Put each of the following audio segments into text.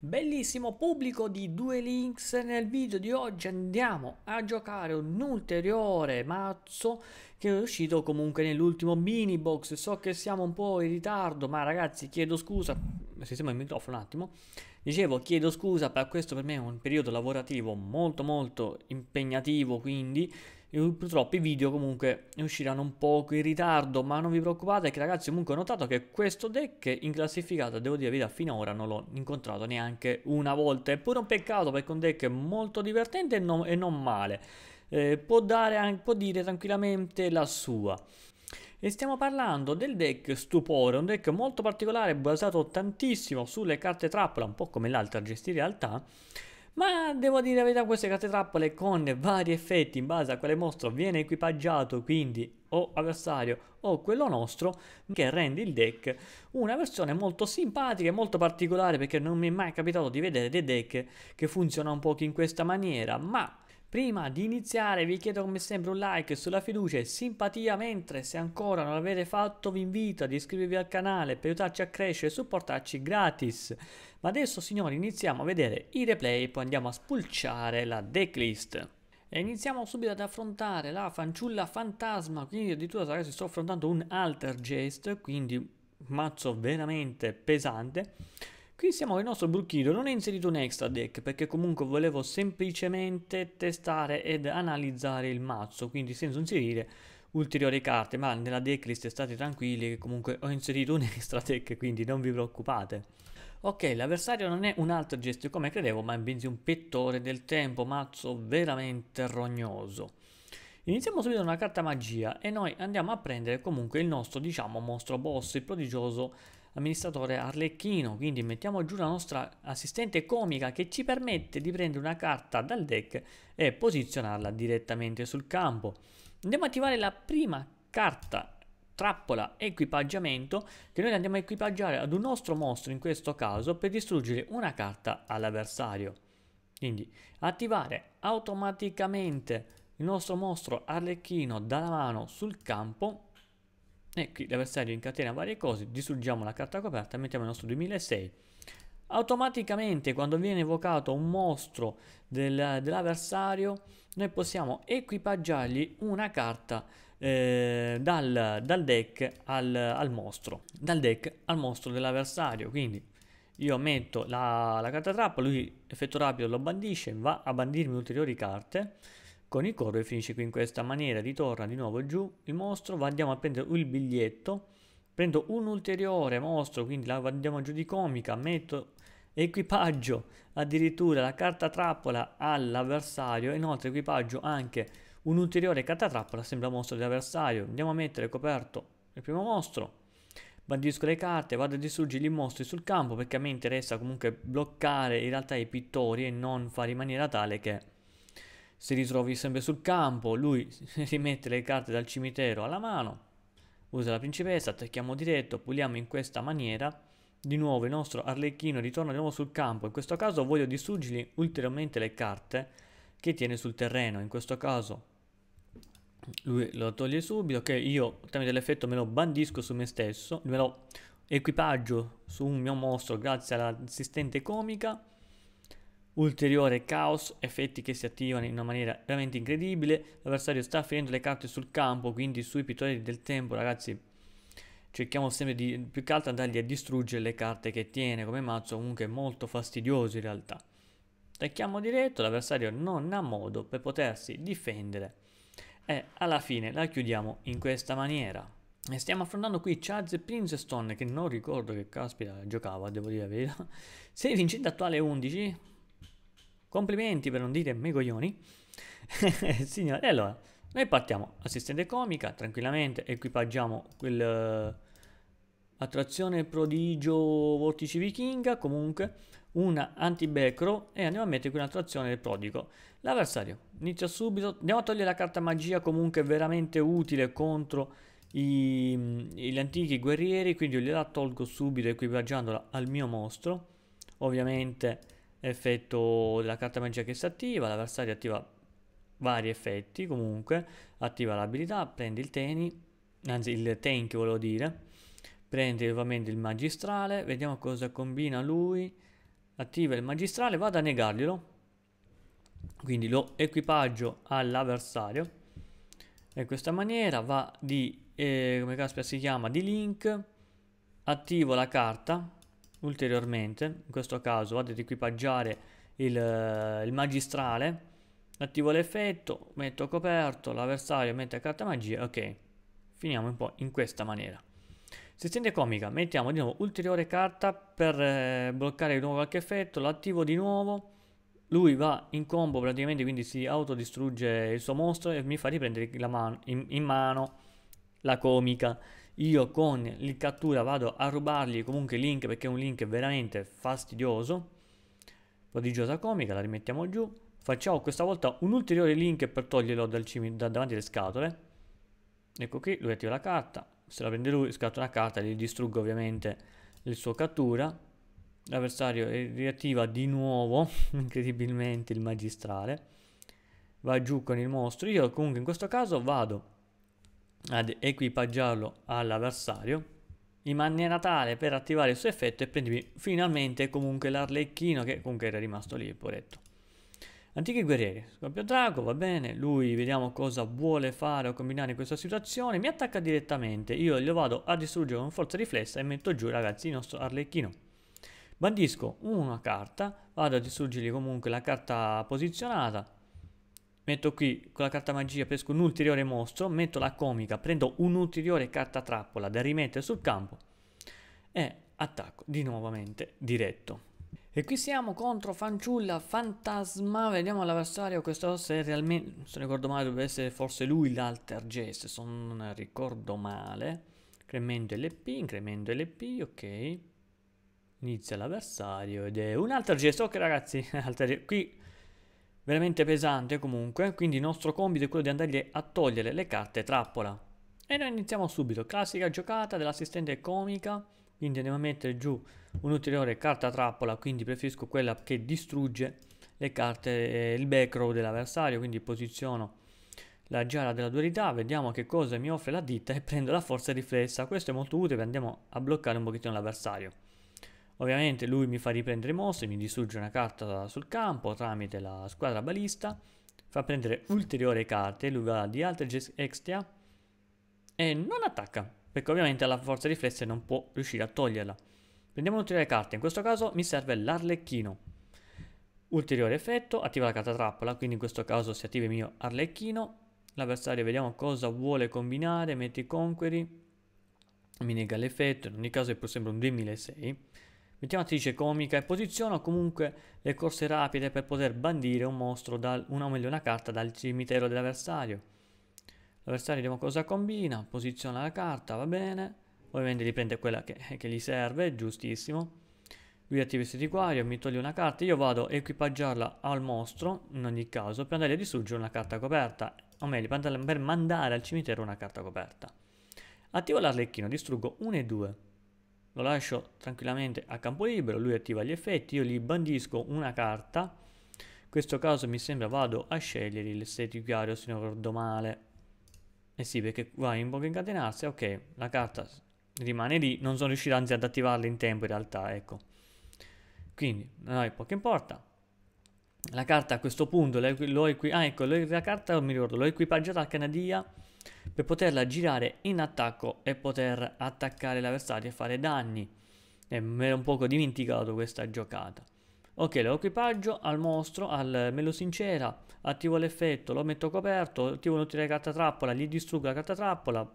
Bellissimo pubblico di Due Links, nel video di oggi andiamo a giocare un ulteriore mazzo che è uscito comunque nell'ultimo mini box, so che siamo un po' in ritardo ma ragazzi chiedo scusa, sistema il microfono un attimo, dicevo chiedo scusa per questo per me è un periodo lavorativo molto molto impegnativo quindi purtroppo i video comunque usciranno un poco in ritardo, ma non vi preoccupate che ragazzi comunque ho notato che questo deck in classificata, devo dire vita, finora non l'ho incontrato neanche una volta, eppure un peccato perché è un deck molto divertente e non, e non male, eh, può, dare, può dire tranquillamente la sua. E stiamo parlando del deck Stupore, un deck molto particolare basato tantissimo sulle carte trappola, un po' come l'altra gestire realtà, ma devo dire la verità, queste carte trappole con vari effetti in base a quale mostro viene equipaggiato, quindi o avversario o quello nostro, che rende il deck una versione molto simpatica e molto particolare perché non mi è mai capitato di vedere dei deck che funzionano un po' in questa maniera, ma Prima di iniziare vi chiedo come sempre un like sulla fiducia e simpatia, mentre se ancora non l'avete fatto vi invito ad iscrivervi al canale per aiutarci a crescere e supportarci gratis. Ma adesso signori iniziamo a vedere i replay poi andiamo a spulciare la decklist. E iniziamo subito ad affrontare la fanciulla fantasma, quindi addirittura ragazzi sto affrontando un Alter Jest, quindi un mazzo veramente pesante. Qui siamo nel nostro brucchino, non è inserito un extra deck perché comunque volevo semplicemente testare ed analizzare il mazzo, quindi senza inserire ulteriori carte, ma nella decklist state tranquilli che comunque ho inserito un extra deck, quindi non vi preoccupate. Ok, l'avversario non è un altro gesto come credevo, ma è bensì un pettore del tempo, mazzo veramente rognoso. Iniziamo subito una carta magia e noi andiamo a prendere comunque il nostro, diciamo, mostro boss, il prodigioso amministratore Arlecchino, quindi mettiamo giù la nostra assistente comica che ci permette di prendere una carta dal deck e posizionarla direttamente sul campo. Andiamo ad attivare la prima carta trappola equipaggiamento che noi andiamo a equipaggiare ad un nostro mostro in questo caso per distruggere una carta all'avversario. Quindi attivare automaticamente il nostro mostro arlecchino dalla mano sul campo e qui l'avversario incatena varie cose, distruggiamo la carta coperta e mettiamo il nostro 2006. Automaticamente quando viene evocato un mostro del, dell'avversario noi possiamo equipaggiargli una carta eh, dal, dal, deck al, al, mostro, dal deck al mostro dell'avversario. Quindi io metto la, la carta trappa, lui effetto rapido lo bandisce, va a bandirmi ulteriori carte con il coro e finisce qui in questa maniera, ritorna di nuovo giù il mostro, andiamo a prendere il biglietto, prendo un ulteriore mostro, quindi andiamo giù di comica, metto equipaggio addirittura la carta trappola all'avversario, inoltre equipaggio anche un'ulteriore carta trappola sembra mostro dell'avversario, andiamo a mettere coperto il primo mostro, bandisco le carte, vado a distruggere i mostri sul campo perché a me interessa comunque bloccare in realtà i pittori e non fare in maniera tale che si ritrovi sempre sul campo, lui rimette le carte dal cimitero alla mano, usa la principessa, attacchiamo diretto, puliamo in questa maniera, di nuovo il nostro arlecchino ritorna di nuovo sul campo, in questo caso voglio distruggergli ulteriormente le carte che tiene sul terreno, in questo caso lui lo toglie subito, che io tramite l'effetto me lo bandisco su me stesso, me lo equipaggio su un mio mostro grazie all'assistente comica, ulteriore caos, effetti che si attivano in una maniera veramente incredibile, l'avversario sta finendo le carte sul campo, quindi sui pittori del tempo ragazzi cerchiamo sempre di più che altro andargli a distruggere le carte che tiene come mazzo, comunque molto fastidioso in realtà. Stacchiamo diretto, l'avversario non ha modo per potersi difendere e alla fine la chiudiamo in questa maniera. E stiamo affrontando qui Chaz Princeston che non ricordo che caspita giocava, devo dire la verità. Se vincente attuale 11, Complimenti per non dire megoglioni. Signore, e allora, noi partiamo assistente comica, tranquillamente, equipaggiamo quel... Uh, attrazione prodigio vortici vichinga, comunque una anti-back e andiamo a mettere qui un'attrazione del prodigo. L'avversario inizia subito, andiamo a togliere la carta magia comunque veramente utile contro i, mm, gli antichi guerrieri, quindi io gliela tolgo subito equipaggiandola al mio mostro. Ovviamente effetto della carta magica che si attiva, l'avversario attiva vari effetti comunque, attiva l'abilità, prende il teni, anzi il tank volevo dire, prende ovviamente il magistrale, vediamo cosa combina lui, attiva il magistrale, vado a negarglielo, quindi lo equipaggio all'avversario, in questa maniera va di, eh, come caspita si chiama, di link, attivo la carta, ulteriormente, in questo caso vado ad equipaggiare il, eh, il magistrale, attivo l'effetto, metto coperto, l'avversario mette carta magia, ok, finiamo un po' in questa maniera. Sezione comica, mettiamo di nuovo ulteriore carta per eh, bloccare di nuovo qualche effetto, l'attivo di nuovo, lui va in combo praticamente, quindi si autodistrugge il suo mostro e mi fa riprendere man in, in mano la comica io con il cattura vado a rubargli comunque il link perché è un link veramente fastidioso prodigiosa comica la rimettiamo giù facciamo questa volta un ulteriore link per toglierlo dal cimi, da davanti alle scatole ecco qui lui attiva la carta se la prende lui scatta una carta gli distruggo ovviamente il suo cattura l'avversario riattiva di nuovo incredibilmente il magistrale va giù con il mostro io comunque in questo caso vado ad equipaggiarlo all'avversario in maniera tale per attivare il suo effetto e prendermi finalmente comunque l'arlecchino che comunque era rimasto lì il poretto. Antichi guerrieri, scoppio drago, va bene, lui vediamo cosa vuole fare o combinare in questa situazione, mi attacca direttamente, io lo vado a distruggere con forza riflessa e metto giù ragazzi il nostro arlecchino. Bandisco una carta, vado a distruggergli comunque la carta posizionata, metto qui con la carta magia pesco un ulteriore mostro, metto la comica, prendo un'ulteriore carta trappola da rimettere sul campo e attacco di nuovamente diretto. E qui siamo contro Fanciulla Fantasma, vediamo l'avversario, questo se realmente, se ricordo male dovrebbe essere forse lui l'alter l'Altergest, se non ricordo male. Incremento LP, incremento LP, ok. Inizia l'avversario ed è un gesto ok ragazzi, qui veramente pesante comunque, quindi il nostro compito è quello di andargli a togliere le carte trappola. E noi iniziamo subito, classica giocata dell'assistente comica, quindi andiamo a mettere giù un'ulteriore carta trappola, quindi preferisco quella che distrugge le carte, eh, il back row dell'avversario, quindi posiziono la giara della dualità, vediamo che cosa mi offre la ditta e prendo la forza riflessa, questo è molto utile, andiamo a bloccare un pochettino l'avversario. Ovviamente lui mi fa riprendere mosse, mi distrugge una carta sul campo tramite la squadra balista, fa prendere ulteriori carte, lui va di altre extra e non attacca, perché ovviamente la forza riflessa non può riuscire a toglierla. Prendiamo un'ulteriore carta, in questo caso mi serve l'arlecchino. Ulteriore effetto, attiva la carta trappola, quindi in questo caso si attiva il mio arlecchino. L'avversario vediamo cosa vuole combinare, metti conqueri, mi nega l'effetto, in ogni caso è pur sempre un 2006. Mettiamo attrice comica e posiziono comunque le corse rapide per poter bandire un mostro, dal, una, o meglio una carta, dal cimitero dell'avversario. L'avversario vediamo cosa combina, posiziona la carta, va bene. Ovviamente riprende quella che, eh, che gli serve, giustissimo. Lui attiva il sediquario, mi toglie una carta, io vado a equipaggiarla al mostro, in ogni caso, per andare a distruggere una carta coperta. O meglio, per mandare al cimitero una carta coperta. Attivo l'arlecchino, distruggo 1 e 2 lo lascio tranquillamente a campo libero, lui attiva gli effetti, io gli bandisco una carta, in questo caso mi sembra vado a scegliere il setigliario se non ricordo male, eh sì perché va in poco incatenarsi, ok la carta rimane lì, non sono riuscito anzi ad attivarla in tempo in realtà, ecco, quindi non è poco importa, la carta a questo punto, ah, ecco, la carta mi ricordo, l'ho equipaggiata al Canadia, per poterla girare in attacco e poter attaccare l'avversario e fare danni. E eh, me l'ho un poco dimenticato questa giocata. Ok, lo equipaggio al mostro, al, Melo sincera, attivo l'effetto, lo metto coperto, attivo un carta trappola, gli distruggo la carta trappola.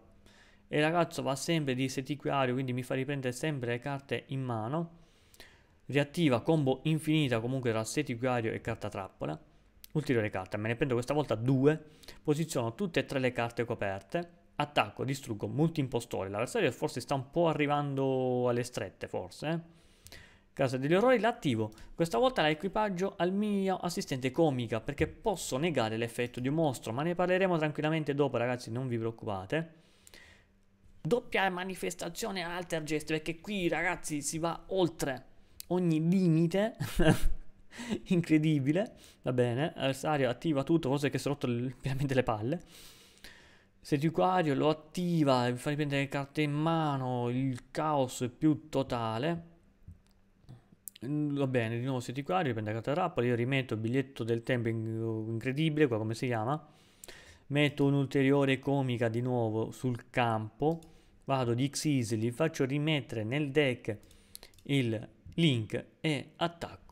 e il ragazzo va sempre di setiquiario, quindi mi fa riprendere sempre le carte in mano. Riattiva combo infinita comunque tra setiquiario e carta trappola. Ulteriore carta, me ne prendo questa volta due, posiziono tutte e tre le carte coperte, attacco, distruggo, multi impostori. L'avversario forse sta un po' arrivando alle strette, forse. Eh. Casa degli orrori l'attivo, questa volta la equipaggio al mio assistente comica perché posso negare l'effetto di un mostro, ma ne parleremo tranquillamente dopo ragazzi, non vi preoccupate. Doppia manifestazione Altergest perché qui ragazzi si va oltre ogni limite incredibile, va bene, avversario eh, attiva tutto, forse che si è rotto veramente le palle. Setiquario lo attiva, mi fa riprendere le carte in mano, il caos più totale. Mm, va bene, di nuovo Setiquario, riprende la carta rappa, io rimetto il biglietto del tempo uh, incredibile, qua come si chiama. Metto un'ulteriore comica di nuovo sul campo, vado di Xyz, gli faccio rimettere nel deck il link e attacco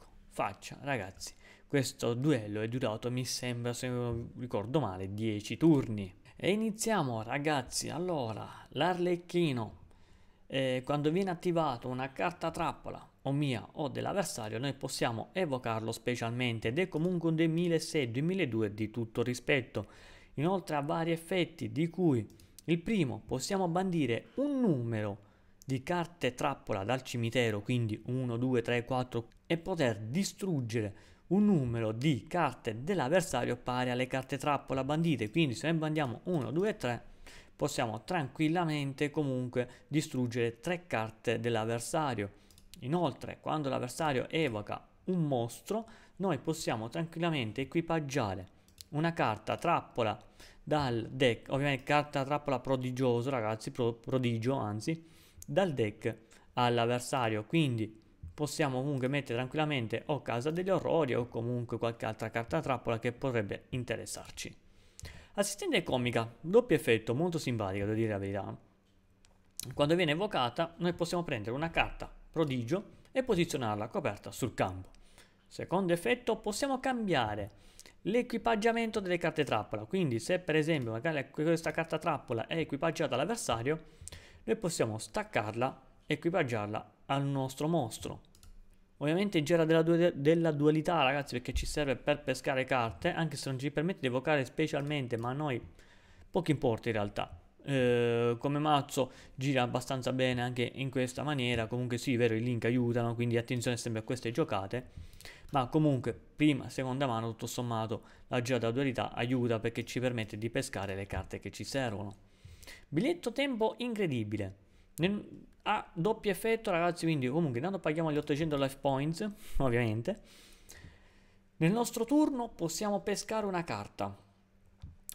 faccia. Ragazzi, questo duello è durato, mi sembra, se non ricordo male, 10 turni. E iniziamo ragazzi, allora, l'arlecchino. Eh, quando viene attivato una carta trappola, o mia o dell'avversario, noi possiamo evocarlo specialmente ed è comunque un 2006-2002 di tutto rispetto. Inoltre ha vari effetti, di cui il primo possiamo bandire un numero di carte trappola dal cimitero, quindi 1, 2, 3, 4, e poter distruggere un numero di carte dell'avversario pari alle carte trappola bandite. Quindi se ne bandiamo 1, 2, 3, possiamo tranquillamente comunque distruggere 3 carte dell'avversario. Inoltre, quando l'avversario evoca un mostro, noi possiamo tranquillamente equipaggiare una carta trappola dal deck, ovviamente carta trappola prodigioso ragazzi, pro, prodigio anzi, dal deck all'avversario. Quindi possiamo comunque mettere tranquillamente o Casa degli Orrori o comunque qualche altra carta trappola che potrebbe interessarci. Assistente comica, doppio effetto, molto simpatica da dire la verità. Quando viene evocata noi possiamo prendere una carta prodigio e posizionarla coperta sul campo. Secondo effetto possiamo cambiare l'equipaggiamento delle carte trappola, quindi se per esempio magari questa carta trappola è equipaggiata all'avversario noi possiamo staccarla, e equipaggiarla al nostro mostro. Ovviamente gera della, du della, dualità ragazzi perché ci serve per pescare carte, anche se non ci permette di evocare specialmente, ma a noi poco importa in realtà. Eh, come mazzo gira abbastanza bene anche in questa maniera, comunque sì, è vero, i link aiutano, quindi attenzione sempre a queste giocate. Ma comunque, prima, seconda mano, tutto sommato, la gira della dualità aiuta perché ci permette di pescare le carte che ci servono. Biglietto tempo incredibile. Ha doppio effetto, ragazzi. Quindi, comunque, intanto paghiamo gli 800 life points, ovviamente. Nel nostro turno possiamo pescare una carta.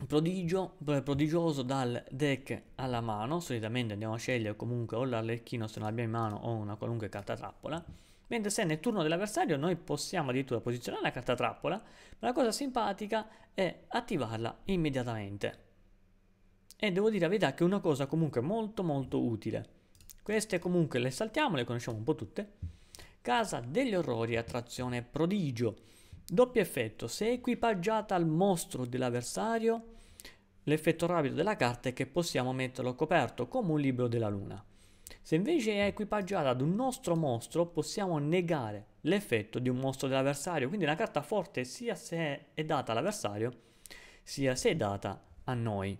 Prodigio, eh, prodigioso dal deck alla mano. Solitamente andiamo a scegliere comunque o l'arlecchino se non l'abbiamo in mano o una qualunque carta trappola. Mentre se nel turno dell'avversario noi possiamo addirittura posizionare la carta trappola, ma la cosa simpatica è attivarla immediatamente e devo dire la verità che è una cosa comunque molto molto utile. Queste comunque le saltiamo, le conosciamo un po' tutte. Casa degli orrori, attrazione prodigio. Doppio effetto, se equipaggiata al mostro dell'avversario, l'effetto rapido della carta è che possiamo metterlo coperto come un libro della luna. Se invece è equipaggiata ad un nostro mostro, possiamo negare l'effetto di un mostro dell'avversario, quindi una carta forte sia se è data all'avversario, sia se è data a noi.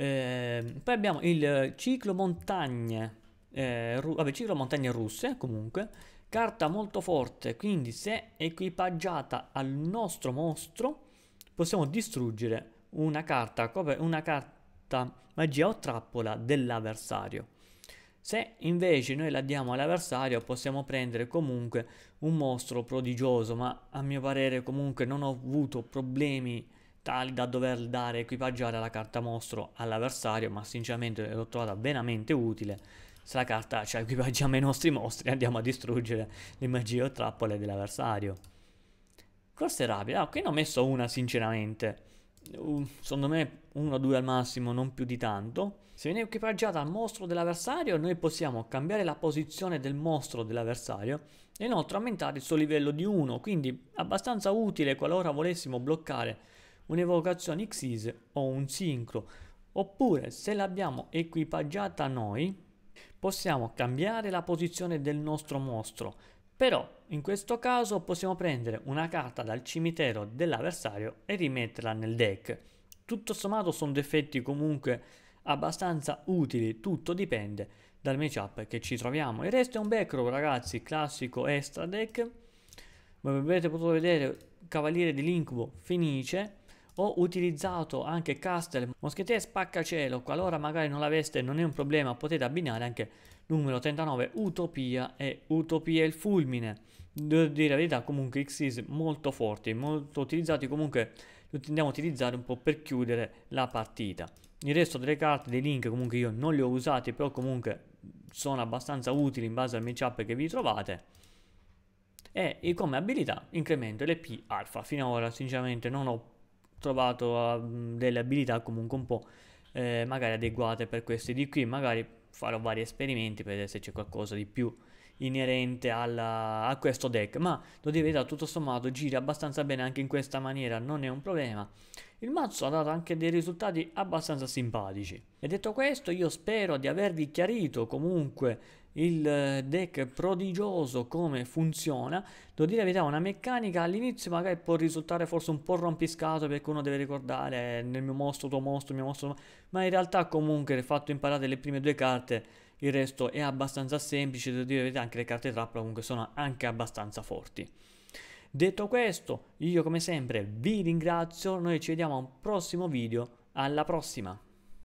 Eh, poi abbiamo il ciclo montagne, eh, ru- vabbè, ciclo montagne russe comunque, carta molto forte, quindi se equipaggiata al nostro mostro possiamo distruggere una carta, una carta magia o trappola dell'avversario. Se invece noi la diamo all'avversario possiamo prendere comunque un mostro prodigioso, ma a mio parere comunque non ho avuto problemi tali da dover dare equipaggiare la carta mostro all'avversario, ma sinceramente l'ho trovata veramente utile. Se la carta ci cioè, equipaggiamo ai nostri mostri andiamo a distruggere le magie o trappole dell'avversario. Corsa rapida, ah, qui ne ho messo una sinceramente. secondo me uno o due al massimo, non più di tanto. Se viene equipaggiata al mostro dell'avversario, noi possiamo cambiare la posizione del mostro dell'avversario e inoltre aumentare il suo livello di 1, quindi abbastanza utile qualora volessimo bloccare un'evocazione Xyz o un sincro, oppure se l'abbiamo equipaggiata noi, possiamo cambiare la posizione del nostro mostro, però in questo caso possiamo prendere una carta dal cimitero dell'avversario e rimetterla nel deck. Tutto sommato sono defetti comunque abbastanza utili, tutto dipende dal matchup che ci troviamo. Il resto è un backrow ragazzi, classico extra deck, come avete potuto vedere Cavaliere di dell'Incubo finisce, ho utilizzato anche Castle Moschetier Spaccacielo, qualora magari non l'aveste non è un problema, potete abbinare anche numero 39 Utopia e Utopia il fulmine. Devo dire la verità, comunque Xyz molto forti, molto utilizzati, comunque lo tendiamo a utilizzare un po' per chiudere la partita. Il resto delle carte, dei link comunque io non li ho usati, però comunque sono abbastanza utili in base al matchup che vi trovate e come abilità incremento l'EP alfa. Fino ad ora sinceramente non ho trovato uh, delle abilità comunque un po' eh, magari adeguate per questi di qui, magari farò vari esperimenti per vedere se c'è qualcosa di più inerente alla, a questo deck, ma lo dire da tutto sommato gira abbastanza bene anche in questa maniera, non è un problema. Il mazzo ha dato anche dei risultati abbastanza simpatici. E detto questo io spero di avervi chiarito comunque il eh, deck prodigioso come funziona devo dire la verità una meccanica all'inizio magari può risultare forse un po' rompiscato perché uno deve ricordare eh, nel mio mostro tuo mostro mio mostro ma in realtà comunque il fatto imparare le prime due carte il resto è abbastanza semplice, devo dire anche le carte trappola comunque sono anche abbastanza forti. Detto questo, io come sempre vi ringrazio, noi ci vediamo a un prossimo video, alla prossima!